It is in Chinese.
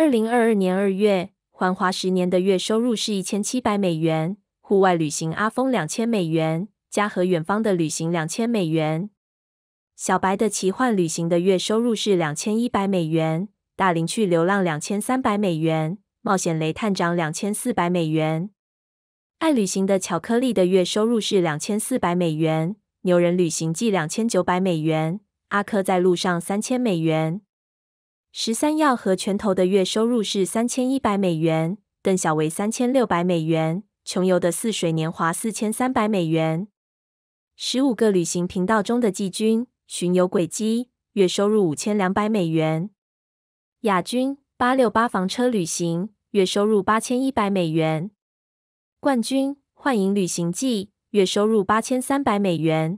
二零二二年二月，环华十年的月收入是一千七百美元。户外旅行阿峰两千美元，家和远方的旅行两千美元。小白的奇幻旅行的月收入是两千一百美元。大林去流浪两千三百美元，冒险雷探长两千四百美元。爱旅行的巧克力的月收入是两千四百美元。牛人旅行记两千九百美元。阿珂在路上三千美元。十三耀和拳头的月收入是三千一百美元，邓小为三千六百美元，穷游的似水年华四千三百美元，十五个旅行频道中的季军巡游轨迹月收入五千两百美元，亚军八六八房车旅行月收入八千一百美元，冠军幻影旅行记月收入八千三百美元。